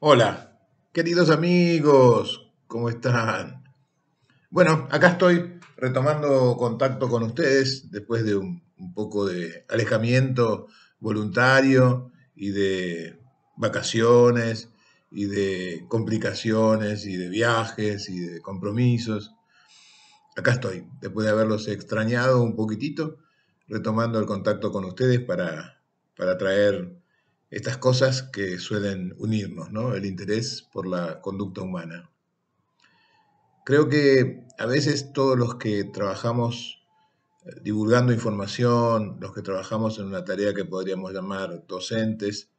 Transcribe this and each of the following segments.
Hola, queridos amigos, ¿cómo están? Bueno, acá estoy retomando contacto con ustedes después de un, poco de alejamiento voluntario y de vacaciones y de complicaciones y de viajes y de compromisos. Acá estoy, después de haberlos extrañado un poquitito, retomando el contacto con ustedes para, para traer estas cosas que suelen unirnos, ¿no? El interés por la conducta humana. Creo que a veces todos los que trabajamos eh, divulgando información, los que trabajamos en una tarea que podríamos llamar docentes,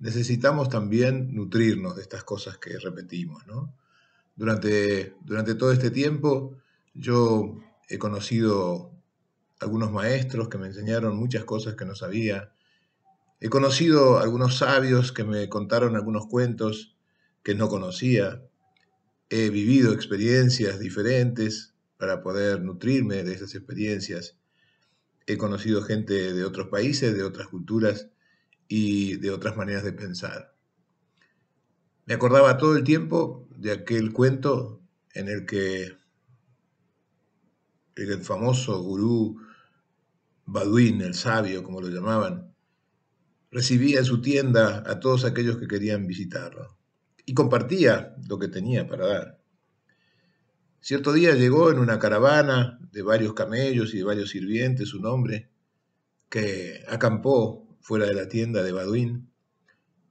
necesitamos también nutrirnos de estas cosas que repetimos. Durante, durante todo este tiempo yo he conocido algunos maestros que me enseñaron muchas cosas que no sabía, He conocido algunos sabios que me contaron algunos cuentos que no conocía. He vivido experiencias diferentes para poder nutrirme de esas experiencias. He conocido gente de otros países, de otras culturas y de otras maneras de pensar. Me acordaba todo el tiempo de aquel cuento en el que el famoso gurú Baduín, el sabio, como lo llamaban, recibía en su tienda a todos aquellos que querían visitarlo y compartía lo que tenía para dar. Cierto día llegó en una caravana de varios camellos y de varios sirvientes un hombre que acampó fuera de la tienda de Baduín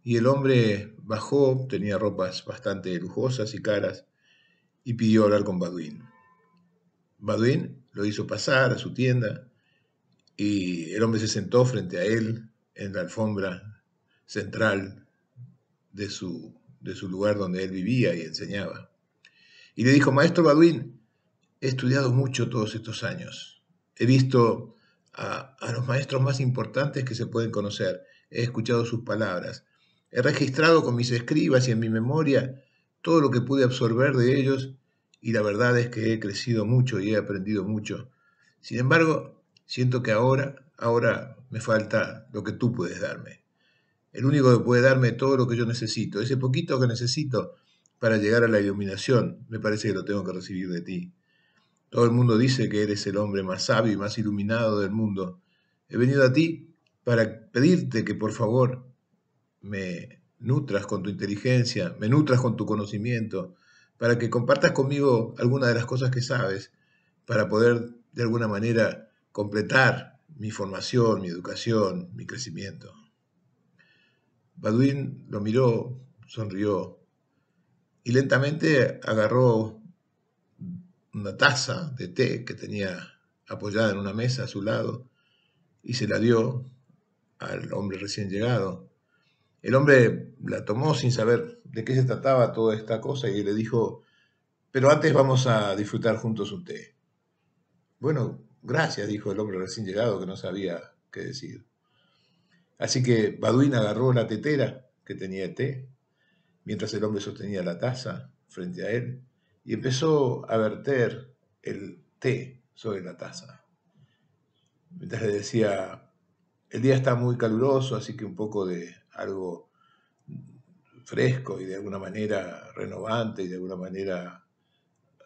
y el hombre bajó, tenía ropas bastante lujosas y caras y pidió hablar con Baduín. Baduín lo hizo pasar a su tienda y el hombre se sentó frente a él en la alfombra central de su, de su lugar donde él vivía y enseñaba. Y le dijo, maestro Baduín, he estudiado mucho todos estos años, he visto a, a los maestros más importantes que se pueden conocer, he escuchado sus palabras, he registrado con mis escribas y en mi memoria todo lo que pude absorber de ellos y la verdad es que he crecido mucho y he aprendido mucho. Sin embargo, siento que ahora Ahora me falta lo que tú puedes darme. El único que puede darme todo lo que yo necesito, ese poquito que necesito para llegar a la iluminación, me parece que lo tengo que recibir de ti. Todo el mundo dice que eres el hombre más sabio y más iluminado del mundo. He venido a ti para pedirte que por favor me nutras con tu inteligencia, me nutras con tu conocimiento, para que compartas conmigo alguna de las cosas que sabes, para poder de alguna manera completar mi formación, mi educación, mi crecimiento. Baduín lo miró, sonrió y lentamente agarró una taza de té que tenía apoyada en una mesa a su lado y se la dio al hombre recién llegado. El hombre la tomó sin saber de qué se trataba toda esta cosa y le dijo, pero antes vamos a disfrutar juntos un té. Bueno, Gracias, dijo el hombre recién llegado que no sabía qué decir. Así que Baduín agarró la tetera que tenía té, mientras el hombre sostenía la taza frente a él, y empezó a verter el té sobre la taza. Mientras le decía, el día está muy caluroso, así que un poco de algo fresco y de alguna manera renovante y de alguna manera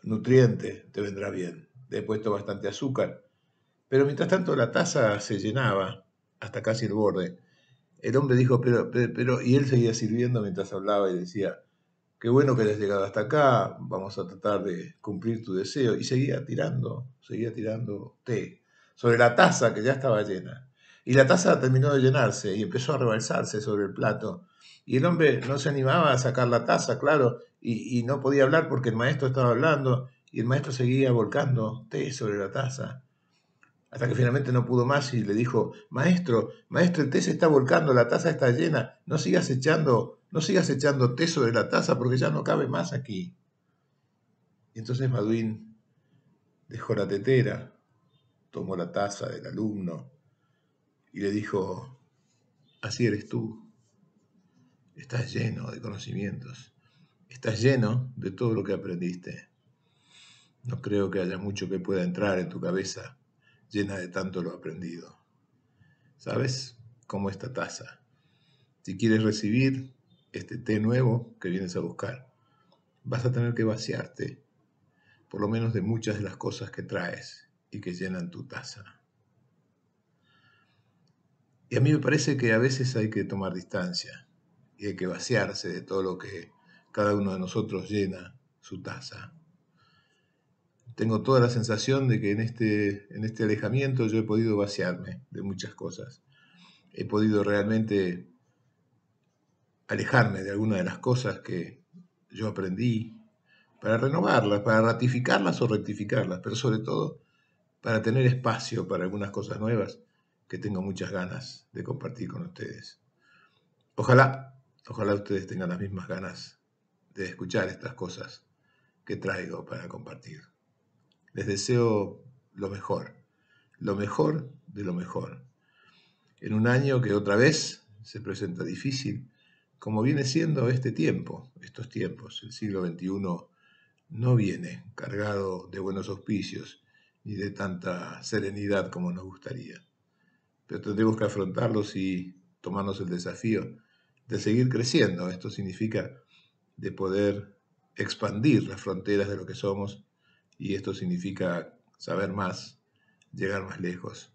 nutriente te vendrá bien. Le he puesto bastante azúcar pero mientras tanto la taza se llenaba hasta casi el borde. El hombre dijo, pero, pero, y él seguía sirviendo mientras hablaba y decía, qué bueno que has llegado hasta acá, vamos a tratar de cumplir tu deseo. Y seguía tirando, seguía tirando té sobre la taza que ya estaba llena. Y la taza terminó de llenarse y empezó a rebalsarse sobre el plato. Y el hombre no se animaba a sacar la taza, claro, y, y no podía hablar porque el maestro estaba hablando y el maestro seguía volcando té sobre la taza hasta que finalmente no pudo más y le dijo, maestro, maestro, el té se está volcando, la taza está llena, no sigas echando, no sigas echando té sobre la taza porque ya no cabe más aquí. Y entonces Maduín dejó la tetera, tomó la taza del alumno y le dijo, así eres tú, estás lleno de conocimientos, estás lleno de todo lo que aprendiste. No creo que haya mucho que pueda entrar en tu cabeza llena de tanto lo aprendido. ¿Sabes? cómo esta taza. Si quieres recibir este té nuevo que vienes a buscar, vas a tener que vaciarte, por lo menos de muchas de las cosas que traes y que llenan tu taza. Y a mí me parece que a veces hay que tomar distancia y hay que vaciarse de todo lo que cada uno de nosotros llena su taza tengo toda la sensación de que en este, en este alejamiento yo he podido vaciarme de muchas cosas. He podido realmente alejarme de algunas de las cosas que yo aprendí para renovarlas, para ratificarlas o rectificarlas, pero sobre todo para tener espacio para algunas cosas nuevas que tengo muchas ganas de compartir con ustedes. Ojalá, ojalá ustedes tengan las mismas ganas de escuchar estas cosas que traigo para compartir les deseo lo mejor, lo mejor de lo mejor. En un año que otra vez se presenta difícil, como viene siendo este tiempo, estos tiempos, el siglo XXI no viene cargado de buenos auspicios ni de tanta serenidad como nos gustaría. Pero tendremos que afrontarlos y tomarnos el desafío de seguir creciendo. Esto significa de poder expandir las fronteras de lo que somos y esto significa saber más, llegar más lejos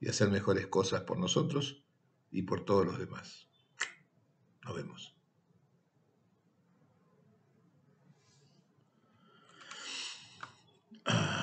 y hacer mejores cosas por nosotros y por todos los demás. Nos vemos. Ah.